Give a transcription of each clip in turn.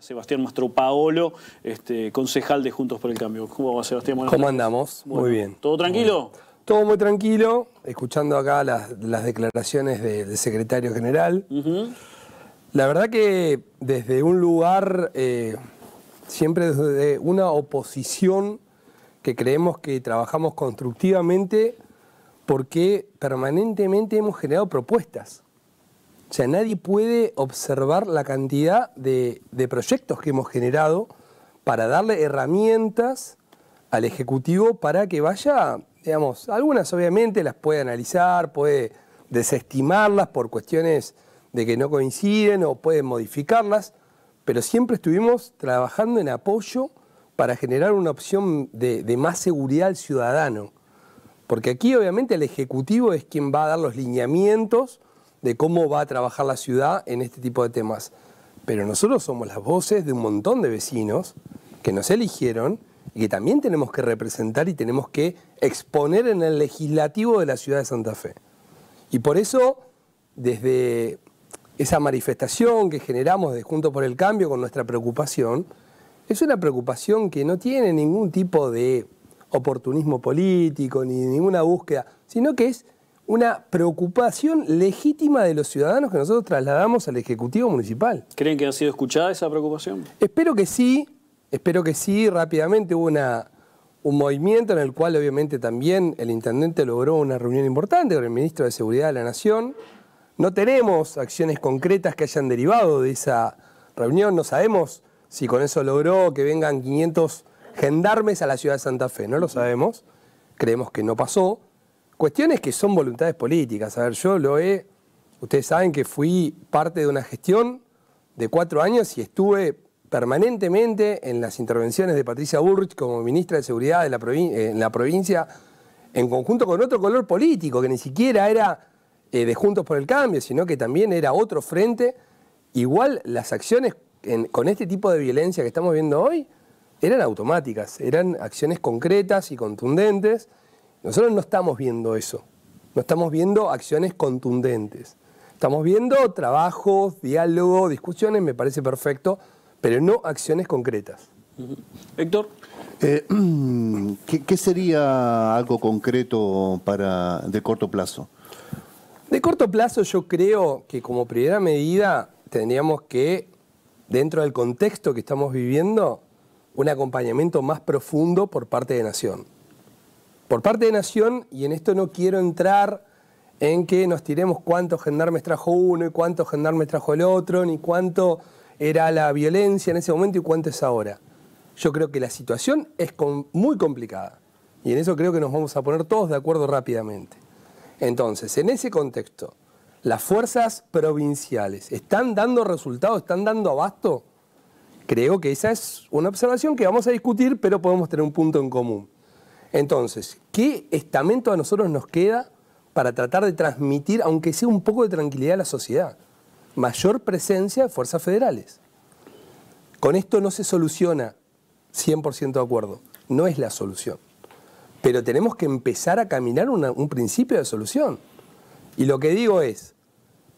Sebastián Mastro Paolo, este, concejal de Juntos por el Cambio. ¿Cómo andamos? muy bien. ¿Todo tranquilo? Todo muy tranquilo, escuchando acá las, declaraciones del secretario general. La verdad que desde un lugar, eh, siempre desde una oposición que creemos que trabajamos constructivamente porque permanentemente hemos generado propuestas. O sea, nadie puede observar la cantidad de, proyectos que hemos generado para darle herramientas al Ejecutivo para que vaya, digamos, algunas obviamente las puede analizar, puede desestimarlas por cuestiones de que no coinciden o puede modificarlas, pero siempre estuvimos trabajando en apoyo para generar una opción de, de, más seguridad al ciudadano. Porque aquí obviamente el Ejecutivo es quien va a dar los lineamientos de cómo va a trabajar la ciudad en este tipo de temas. Pero nosotros somos las voces de un montón de vecinos que nos eligieron y que también tenemos que representar y tenemos que exponer en el legislativo de la ciudad de Santa Fe. Y por eso, desde esa manifestación que generamos de Junto por el Cambio con nuestra preocupación, es una preocupación que no tiene ningún tipo de oportunismo político ni ninguna búsqueda, sino que es una preocupación legítima de los ciudadanos que nosotros trasladamos al Ejecutivo Municipal. ¿Creen que ha sido escuchada esa preocupación? Espero que sí, espero que sí. Rápidamente hubo un movimiento en el cual obviamente también el Intendente logró una reunión importante con el Ministro de Seguridad de la Nación. No tenemos acciones concretas que hayan derivado de esa reunión, no sabemos si con eso logró que vengan 500 gendarmes a la ciudad de Santa Fe, no lo sabemos, creemos que no pasó Cuestiones que son voluntades políticas. A ver, yo lo he, ustedes saben que fui parte de una gestión de cuatro años y estuve permanentemente en las intervenciones de Patricia Bullrich como ministra de Seguridad eh, en la provincia, en conjunto con otro color político, que ni siquiera era eh, de Juntos por el Cambio, sino que también era otro frente. Igual las acciones con este tipo de violencia que estamos viendo hoy eran automáticas, eran acciones concretas y contundentes. Nosotros no estamos viendo eso, no estamos viendo acciones contundentes. Estamos viendo trabajos, diálogo, discusiones, me parece perfecto, pero no acciones concretas. Héctor. Eh, ¿qué, ¿qué, sería algo concreto para de corto plazo? De corto plazo yo creo que como primera medida tendríamos que, dentro del contexto que estamos viviendo, un acompañamiento más profundo por parte de Nación. Por parte de Nación, y en esto no quiero entrar en que nos tiremos cuántos gendarmes trajo uno y cuántos gendarmes trajo el otro, ni cuánto era la violencia en ese momento y cuánto es ahora. Yo creo que la situación es muy complicada y en eso creo que nos vamos a poner todos de acuerdo rápidamente. Entonces, en ese contexto, las fuerzas provinciales están dando resultados, están dando abasto. Creo que esa es una observación que vamos a discutir, pero podemos tener un punto en común. Entonces, ¿qué estamento a nosotros nos queda para tratar de transmitir, aunque sea un poco de tranquilidad a la sociedad? Mayor presencia de fuerzas federales. Con esto no se soluciona 100% de acuerdo, no es la solución. Pero tenemos que empezar a caminar un principio de solución. Y lo que digo es,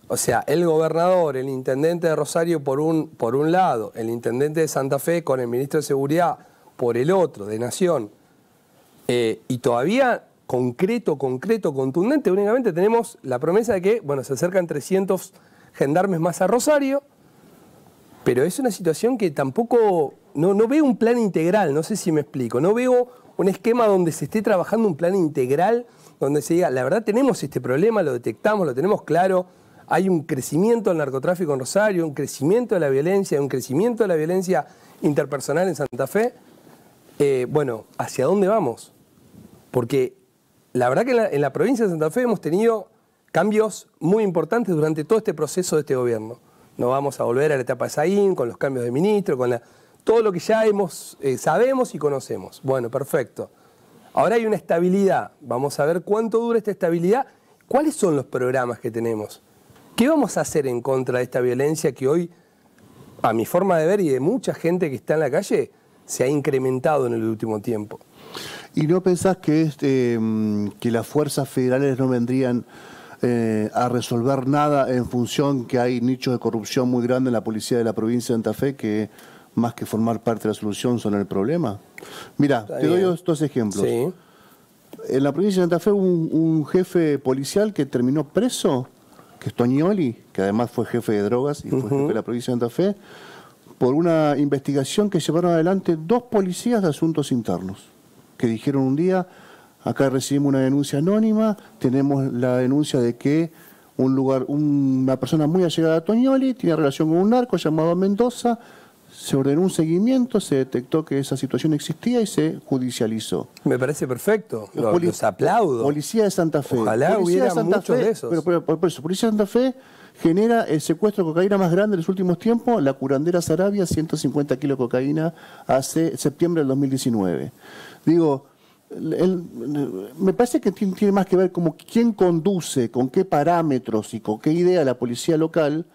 o sea, el gobernador, el intendente de Rosario por un, por un lado, el intendente de Santa Fe con el ministro de Seguridad por el otro, de Nación, eh, y todavía concreto, concreto, contundente, únicamente tenemos la promesa de que, bueno, se acercan 300 gendarmes más a Rosario, pero es una situación que tampoco, no, veo un plan integral, no sé si me explico, no veo un esquema donde se esté trabajando un plan integral, donde se diga, la verdad tenemos este problema, lo detectamos, lo tenemos claro, hay un crecimiento del narcotráfico en Rosario, un crecimiento de la violencia, un crecimiento de la violencia interpersonal en Santa Fe. Eh, bueno, ¿hacia dónde vamos? Porque la verdad que en la, provincia de Santa Fe hemos tenido cambios muy importantes durante todo este proceso de este gobierno. No vamos a volver a la etapa de Saín, con los cambios de ministro, con todo lo que ya hemos, eh, sabemos y conocemos. Bueno, perfecto. Ahora hay una estabilidad. Vamos a ver cuánto dura esta estabilidad. ¿Cuáles son los programas que tenemos? ¿Qué vamos a hacer en contra de esta violencia que hoy, a mi forma de ver y de mucha gente que está en la calle, se ha incrementado en el último tiempo? ¿Y no pensás que, este, mm, que las fuerzas federales no vendrían eh, a resolver nada en función que hay nichos de corrupción muy grandes en la policía de la provincia de Santa Fe que más que formar parte de la solución son el problema? Mira, te doy dos ejemplos. En la provincia de Santa Fe hubo un, jefe policial que terminó preso, que es Toñoli, que además fue jefe de drogas y fue jefe de la provincia de Santa Fe, por una investigación que llevaron adelante dos policías de asuntos internos que dijeron un día, acá recibimos una denuncia anónima, tenemos la denuncia de que un lugar, una persona muy allegada a Toñoli tiene relación con un narco llamado Mendoza, se ordenó un seguimiento, se detectó que esa situación existía y se judicializó. Me parece perfecto, los, aplaudo. Policía de Santa Fe. Ojalá hubiera de Santa Fe, Policía de Santa Fe genera el secuestro de cocaína más grande de los últimos tiempos, la curandera Sarabia, 150 kilos de cocaína, hace septiembre del 2019. Digo, me parece que tiene más que ver como quién conduce, con qué parámetros y con qué idea la policía local.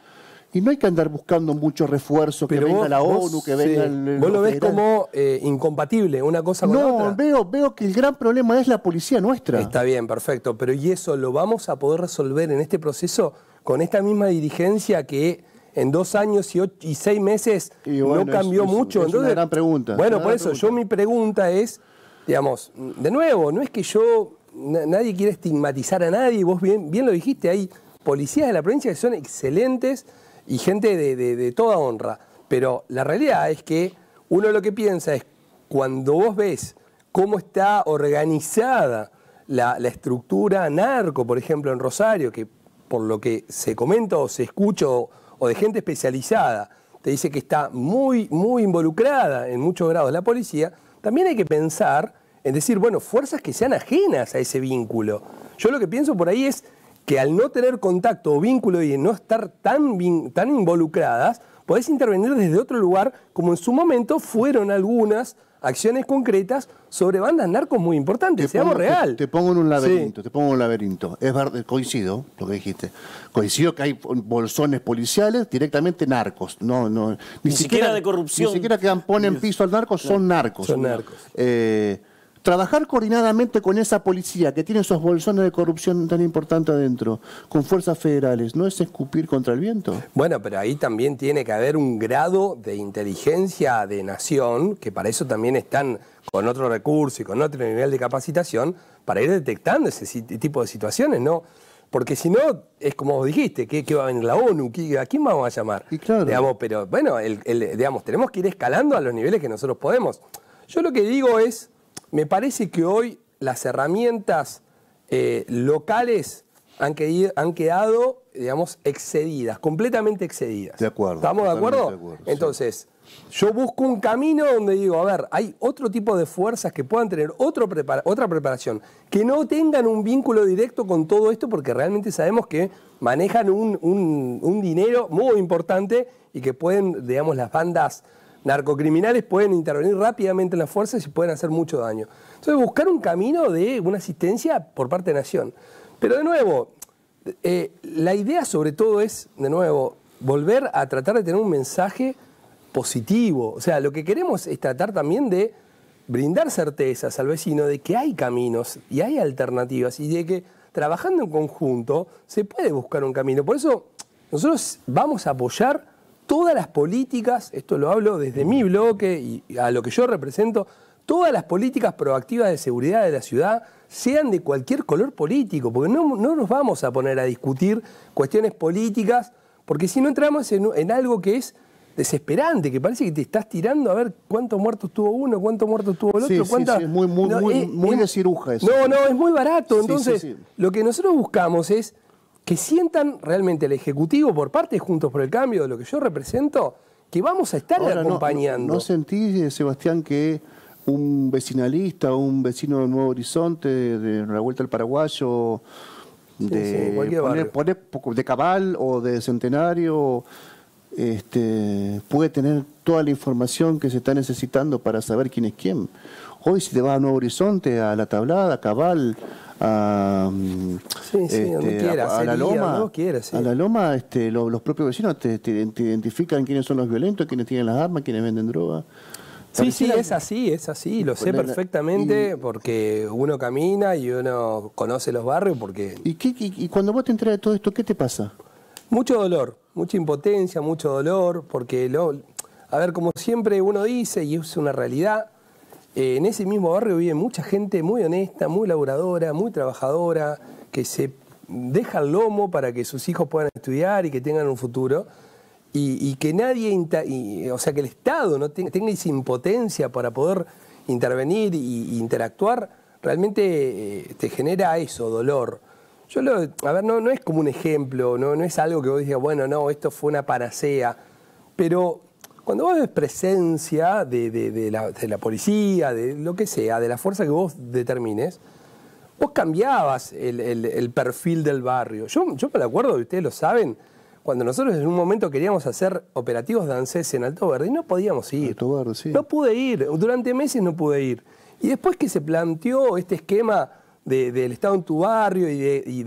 Y no hay que andar buscando muchos refuerzos, que venga la ONU, que venga el, Vos lo ves como eh, incompatible una cosa con no, otra. No, veo, veo que el gran problema es la policía nuestra. Está bien, perfecto. Pero ¿y eso lo vamos a poder resolver en este proceso con esta misma dirigencia que en dos años y, seis meses no cambió mucho? Es, una gran pregunta. Bueno, por eso yo mi pregunta es digamos, de nuevo, no es que yo, nadie quiere estigmatizar a nadie, vos bien, bien lo dijiste, hay policías de la provincia que son excelentes y gente de, toda honra, pero la realidad es que uno lo que piensa es cuando vos ves cómo está organizada la, estructura narco, por ejemplo, en Rosario, que por lo que se comenta o se escucha o, o de gente especializada, te dice que está muy, muy involucrada en muchos grados la policía, también hay que pensar en decir, bueno, fuerzas que sean ajenas a ese vínculo. Yo lo que pienso por ahí es que al no tener contacto o vínculo y no estar tan, tan involucradas, podés intervenir desde otro lugar, como en su momento fueron algunas acciones concretas sobre bandas narcos muy importantes, seamos real. Te, pongo en un laberinto, te pongo en un laberinto. Es coincido lo que dijiste. Coincido que hay bolsones policiales directamente narcos. No, no, ni, siquiera, de corrupción. Ni siquiera que ponen piso al narco son narcos. Son narcos. Eh, trabajar coordinadamente con esa policía que tiene esos bolsones de corrupción tan importantes adentro, con fuerzas federales, ¿no es escupir contra el viento? Bueno, pero ahí también tiene que haber un grado de inteligencia de nación, que para eso también están con otro recurso y con otro nivel de capacitación, para ir detectando ese tipo de situaciones, ¿no? Porque si no, es como vos dijiste, ¿qué, qué va a venir la ONU? ¿A quién vamos a llamar? Y claro. pero bueno, digamos, tenemos que ir escalando a los niveles que nosotros podemos. Yo lo que digo es, me parece que hoy las herramientas eh, locales han, quedado, digamos, excedidas, completamente excedidas. De acuerdo. ¿Estamos de acuerdo? Entonces, yo busco un camino donde digo, a ver, hay otro tipo de fuerzas que puedan tener otro otra preparación, que no tengan un vínculo directo con todo esto, porque realmente sabemos que manejan un dinero muy importante y que pueden, digamos, las bandas narcocriminales pueden intervenir rápidamente en las fuerzas y pueden hacer mucho daño. Entonces, buscar un camino de una asistencia por parte de Nación. Pero de nuevo, eh, la idea sobre todo es, de nuevo, volver a tratar de tener un mensaje positivo. O sea, lo que queremos es tratar también de brindar certezas al vecino de que hay caminos y hay alternativas y de que trabajando en conjunto se puede buscar un camino. Por eso nosotros vamos a apoyar todas las políticas, esto lo hablo desde mi bloque y a lo que yo represento, todas las políticas proactivas de seguridad de la ciudad sean de cualquier color político, porque no, no nos vamos a poner a discutir cuestiones políticas, porque si no entramos en, algo que es desesperante, que parece que te estás tirando a ver cuántos muertos tuvo uno, cuántos muertos tuvo el otro, sí, es muy, muy, muy, muy de ciruja eso. No, no, es muy barato. Entonces, lo que nosotros buscamos es que sientan realmente el Ejecutivo por parte de Juntos por el Cambio, de lo que yo represento, que vamos a estar acompañando. No, no, sentí, eh, Sebastián, que un vecinalista, un vecino de Nuevo Horizonte, de, la Vuelta al Paraguayo, de, de Cabal o de Centenario, este, puede tener toda la información que se está necesitando para saber quién es quién. Hoy si te vas a Nuevo Horizonte, a La Tablada, a Cabal, a, la loma, este, los propios vecinos te, identifican quiénes son los violentos, quiénes tienen las armas, quiénes venden droga. Sí, sí, es así, es así, lo sé perfectamente porque uno camina y uno conoce los barrios porque... ¿Y, qué, y, cuando vos te enteras de todo esto, qué te pasa? Mucho dolor, mucha impotencia, mucho dolor, porque, lo, a ver, como siempre uno dice, y es una realidad, eh, en ese mismo barrio vive mucha gente muy honesta, muy laboradora, muy trabajadora, que se deja el lomo para que sus hijos puedan estudiar y que tengan un futuro. Y, que nadie, o sea, que el Estado no tenga, esa impotencia para poder intervenir e interactuar, realmente eh, te genera eso, dolor. Yo a ver, no, es como un ejemplo, no, no es algo que vos digas, bueno, no, esto fue una paracea, pero cuando vos ves presencia de, la, policía, de lo que sea, de la fuerza que vos determines, vos cambiabas el, perfil del barrio. Yo, yo me acuerdo, ustedes lo saben, cuando nosotros en un momento queríamos hacer operativos de ANSES en Alto Verde y no podíamos ir. Alto Verde, No pude ir, durante meses no pude ir. Y después que se planteó este esquema del Estado en tu barrio y de, y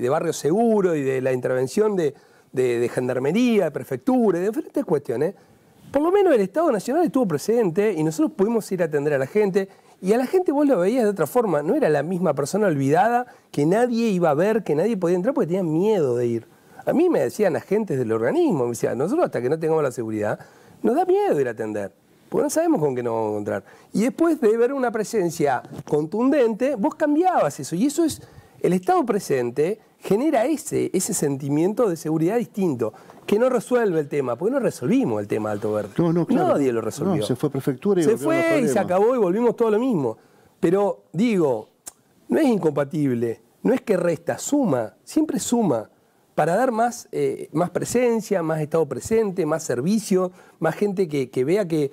de, barrio seguro y de la intervención de, gendarmería, de prefectura y de diferentes cuestiones, por lo menos el Estado Nacional estuvo presente y nosotros pudimos ir a atender a la gente. Y a la gente vos lo veías de otra forma, no era la misma persona olvidada que nadie iba a ver, que nadie podía entrar porque tenía miedo de ir. A mí me decían agentes del organismo, me decían, nosotros hasta que no tengamos la seguridad, nos da miedo ir a atender, porque no sabemos con qué nos vamos a encontrar. Y después de ver una presencia contundente, vos cambiabas eso. Y eso es, el estado presente genera ese, ese sentimiento de seguridad distinto que no resuelve el tema, porque no resolvimos el tema de Alto Verde. No, Nadie lo resolvió. se fue prefectura y Se fue y se acabó y volvimos todo lo mismo. Pero digo, no es incompatible, no es que resta, suma, siempre suma, para dar más, eh, más presencia, más estado presente, más servicio, más gente que, vea que,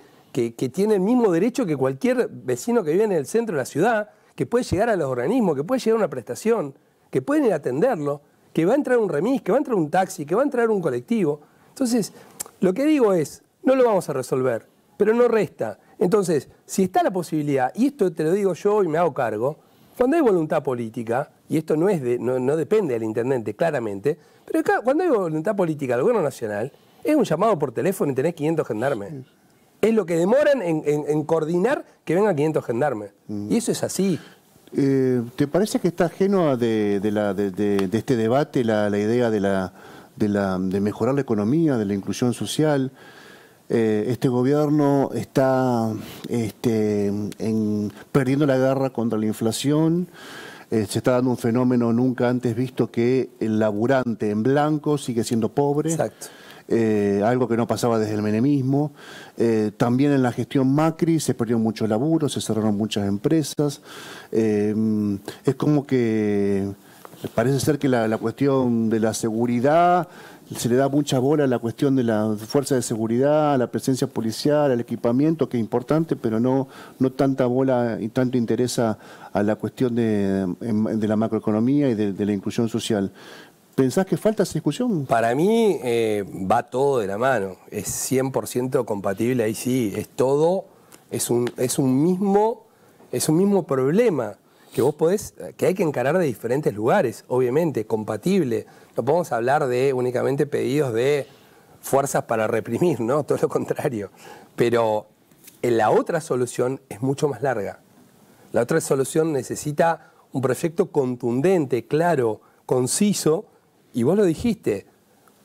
tiene el mismo derecho que cualquier vecino que vive en el centro de la ciudad, que puede llegar a los organismos, que puede llegar a una prestación, que pueden ir a atenderlo que va a entrar un remis, que va a entrar un taxi, que va a entrar un colectivo. Entonces, lo que digo es, no lo vamos a resolver, pero no resta. Entonces, si está la posibilidad, y esto te lo digo yo y me hago cargo, cuando hay voluntad política, y esto no, es de, no, depende del intendente claramente, pero cuando hay voluntad política del gobierno nacional, es un llamado por teléfono y tenés 500 gendarmes. Es lo que demoran en, coordinar que vengan 500 gendarmes. Mm. Y eso es así. Eh, ¿Te parece que está ajeno de, de, este debate la, idea la, la, de, mejorar la economía, de la inclusión social? Eh, este gobierno está este, en, perdiendo la guerra contra la inflación. Eh, se está dando un fenómeno nunca antes visto que el laburante en blanco sigue siendo pobre. Exacto. Eh, algo que no pasaba desde el menemismo. Eh, también en la gestión Macri se perdieron muchos laburo, se cerraron muchas empresas. Eh, es como que parece ser que la, cuestión de la seguridad se le da mucha bola a la cuestión de la fuerza de seguridad, a la presencia policial, al equipamiento, que es importante, pero no, no tanta bola y tanto interesa a la cuestión de, la macroeconomía y de la inclusión social. ¿Pensás que falta esa discusión? Para mí eh, va todo de la mano, es 100% compatible, ahí sí, es todo, es un, es un, mismo, es un mismo problema que vos podés, que hay que encarar de diferentes lugares, obviamente, compatible. No podemos hablar de únicamente pedidos de fuerzas para reprimir, ¿no? Todo lo contrario. Pero eh, la otra solución es mucho más larga. La otra solución necesita un proyecto contundente, claro, conciso, y vos lo dijiste,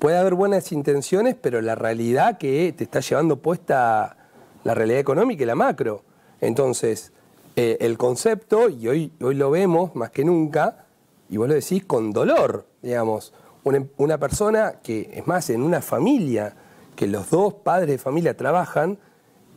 puede haber buenas intenciones, pero la realidad que te está llevando puesta la realidad económica y la macro. Entonces, eh, el concepto, y hoy, hoy lo vemos más que nunca, y vos lo decís con dolor, digamos, una, persona que es más en una familia, que los dos padres de familia trabajan,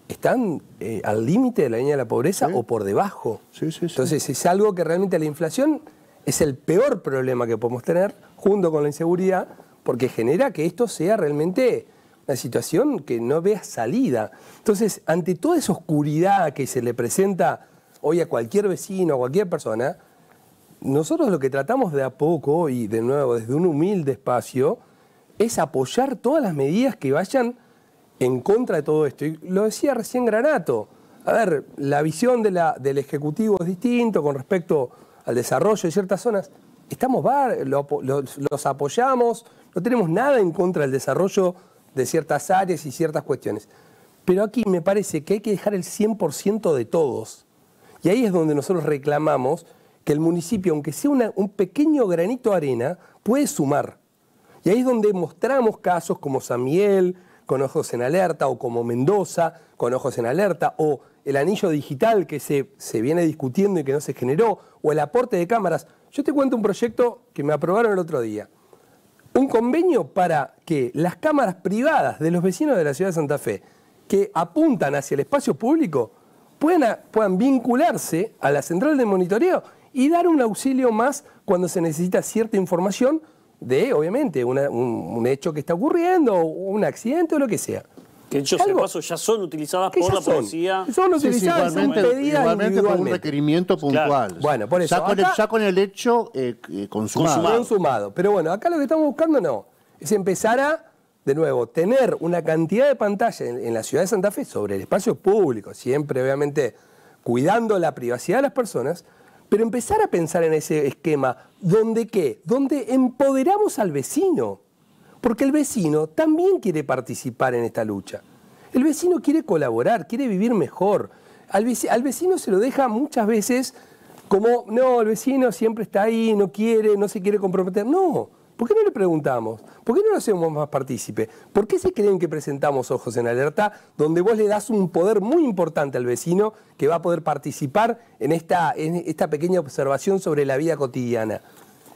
están eh, al límite de la línea de la pobreza o por debajo. Entonces es algo que realmente la inflación es el peor problema que podemos tener junto con la inseguridad, porque genera que esto sea realmente una situación que no vea salida. Entonces, ante toda esa oscuridad que se le presenta hoy a cualquier vecino, a cualquier persona, nosotros lo que tratamos de a poco y de nuevo desde un humilde espacio es apoyar todas las medidas que vayan en contra de todo esto. Y lo decía recién Granato. A ver, la visión del Ejecutivo es distinto con respecto al desarrollo de ciertas zonas estamos los apoyamos, no tenemos nada en contra del desarrollo de ciertas áreas y ciertas cuestiones. Pero aquí me parece que hay que dejar el 100% de todos. Y ahí es donde nosotros reclamamos que el municipio, aunque sea un pequeño granito de arena, puede sumar. Y ahí es donde mostramos casos como San Miguel, con ojos en alerta, o como Mendoza, con ojos en alerta, o el anillo digital que se, se viene discutiendo y que no se generó, o el aporte de cámaras. Yo te cuento un proyecto que me aprobaron el otro día. Un convenio para que las cámaras privadas de los vecinos de la ciudad de Santa Fe que apuntan hacia el espacio público puedan, puedan vincularse a la central de monitoreo y dar un auxilio más cuando se necesita cierta información de, obviamente, un, hecho que está ocurriendo, un accidente o lo que sea. Que dicho paso, ya son utilizadas por la policía. Son utilizadas, igualmente, por un requerimiento puntual. Bueno, por eso. Ya, con, el, hecho eh, eh, consumado. consumado. Pero bueno, acá lo que estamos buscando no. Es empezar a, de nuevo, tener una cantidad de pantalla en, la ciudad de Santa Fe sobre el espacio público, siempre obviamente cuidando la privacidad de las personas, pero empezar a pensar en ese esquema donde qué, donde empoderamos al vecino. Porque el vecino también quiere participar en esta lucha. El vecino quiere colaborar, quiere vivir mejor. Al vecino, se lo deja muchas veces como, no, el vecino siempre está ahí, no quiere, no se quiere comprometer. No, ¿Por qué no le preguntamos? ¿Por qué no lo hacemos más partícipe? ¿Por qué se creen que presentamos Ojos en Alerta, donde vos le das un poder muy importante al vecino que va a poder participar en esta, en esta pequeña observación sobre la vida cotidiana?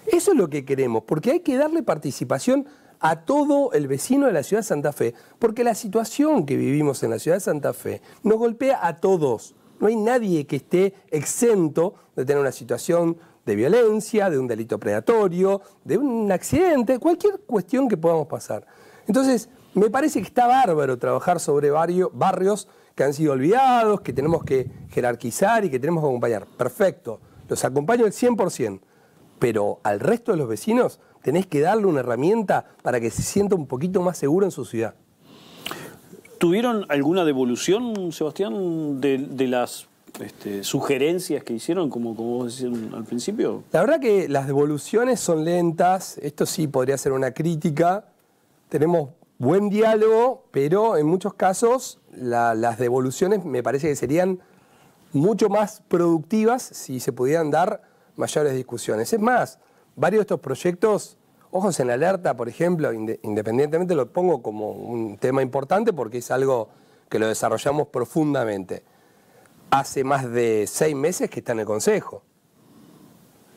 Eso es lo que queremos, porque hay que darle participación a todo el vecino de la ciudad de Santa Fe, porque la situación que vivimos en la ciudad de Santa Fe nos golpea a todos. No hay nadie que esté exento de tener una situación de violencia, de un delito predatorio, de un accidente, cualquier cuestión que podamos pasar. Entonces, me parece que está bárbaro trabajar sobre varios barrios que han sido olvidados, que tenemos que jerarquizar y que tenemos que acompañar. Perfecto, los acompaño al 100%, pero al resto de los vecinos tenés que darle una herramienta para que se sienta un poquito más seguro en su ciudad. ¿Tuvieron alguna devolución, Sebastián, de, las este, sugerencias que hicieron, como, vos decías al principio? La verdad que las devoluciones son lentas, esto sí podría ser una crítica. Tenemos buen diálogo, pero en muchos casos las devoluciones me parece que serían mucho más productivas si se pudieran dar mayores discusiones. Es más, varios de estos proyectos Ojos en alerta, por ejemplo, independientemente lo pongo como un tema importante porque es algo que lo desarrollamos profundamente. Hace más de seis meses que está en el Consejo.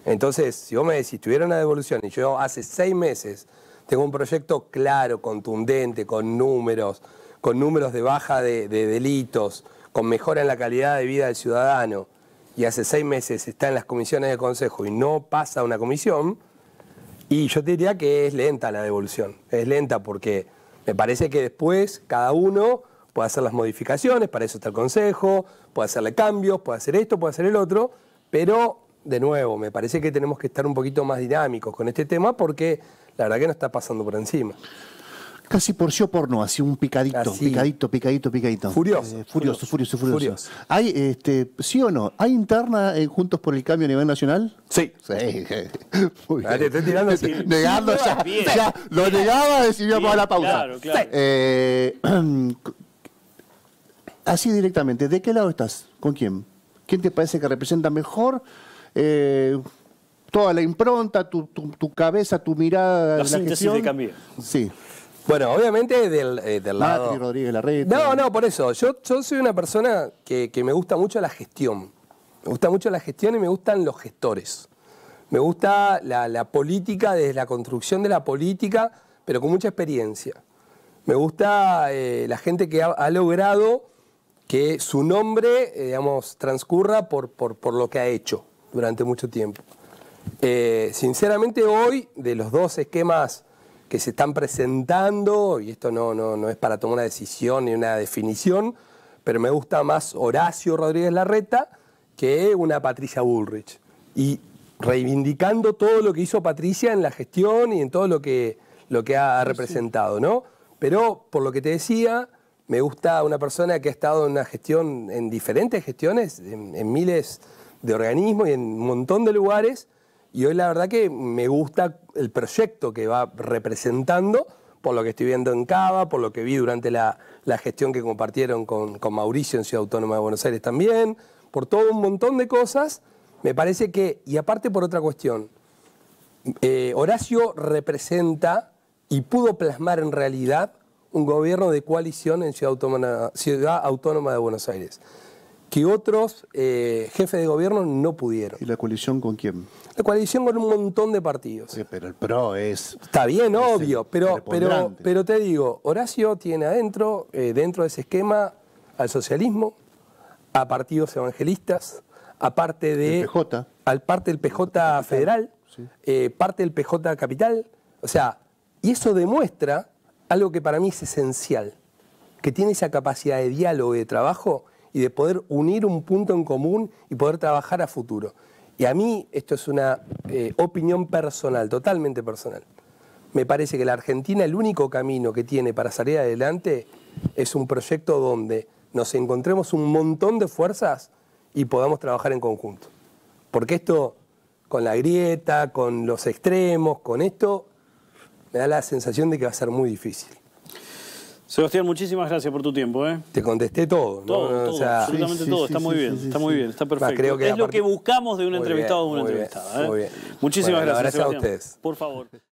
Entonces, si vos me decís, tuviera una devolución y yo hace seis meses tengo un proyecto claro, contundente, con números, con números de baja de, delitos, con mejora en la calidad de vida del ciudadano, y hace seis meses está en las comisiones de consejo y no pasa una comisión, y yo te diría que es lenta la devolución, es lenta porque me parece que después cada uno puede hacer las modificaciones, para eso está el consejo, puede hacerle cambios, puede hacer esto, puede hacer el otro, pero de nuevo, me parece que tenemos que estar un poquito más dinámicos con este tema porque la verdad que no está pasando por encima casi por sí o por no, así un picadito, picadito, picadito, picadito. Eh, furioso. furioso, furioso, furioso, ¿Hay, este, ¿Sí o no? ¿Hay interna eh, Juntos por el Cambio a nivel nacional? Sí. Sí. tirando Negando ya, Lo negaba y a la pausa. Claro, claro. Eh, así directamente, ¿de qué lado estás? ¿Con quién? ¿Quién te parece que representa mejor? toda la impronta, tu, tu, cabeza, tu mirada. La, la de cambio. Sí. Bueno, obviamente del, eh, lado... No, no, por eso. Yo, soy una persona que, me gusta mucho la gestión. Me gusta mucho la gestión y me gustan los gestores. Me gusta la, política, desde la construcción de la política, pero con mucha experiencia. Me gusta eh, la gente que ha, logrado que su nombre, eh, digamos, transcurra por, lo que ha hecho durante mucho tiempo. sinceramente hoy, de los dos esquemas que se están presentando, y esto no, no, es para tomar una decisión ni una definición, pero me gusta más Horacio Rodríguez Larreta que una Patricia Bullrich. Y reivindicando todo lo que hizo Patricia en la gestión y en todo lo que, lo que ha representado, ¿no? Pero por lo que te decía, me gusta una persona que ha estado en una gestión, en diferentes gestiones, en miles de organismos y en un montón de lugares, y hoy la verdad que me gusta el proyecto que va representando, por lo que estoy viendo en Cava, por lo que vi durante la, gestión que compartieron con, Mauricio en Ciudad Autónoma de Buenos Aires también, por todo un montón de cosas. Me parece que, y aparte por otra cuestión, eh, Horacio representa y pudo plasmar en realidad un gobierno de coalición en Ciudad Ciudad Autónoma de Buenos Aires que otros eh, jefes de gobierno no pudieron. ¿Y la coalición con quién? La coalición con un montón de partidos. pero el PRO es... Está bien, obvio, pero, pero, pero te digo, Horacio tiene adentro, eh, dentro de ese esquema, al socialismo, a partidos evangelistas, aparte parte de... PJ. Al parte del PJ federal, eh, parte del PJ capital. O sea, y eso demuestra algo que para mí es esencial, que tiene esa capacidad de diálogo y de trabajo y de poder unir un punto en común y poder trabajar a futuro. Y a mí, esto es una eh, opinión personal, totalmente personal. Me parece que la Argentina el único camino que tiene para salir adelante es un proyecto donde nos encontremos un montón de fuerzas y podamos trabajar en conjunto. Porque esto, con la grieta, con los extremos, con esto, me da la sensación de que va a ser muy difícil. Sebastián, muchísimas gracias por tu tiempo. ¿eh? Te contesté todo. Todo, absolutamente todo. está muy bien, está muy bien, está perfecto. es lo que buscamos de un entrevistado o de una entrevistada. ¿eh? Muy bien. Muchísimas gracias. Gracias a ustedes. Por favor.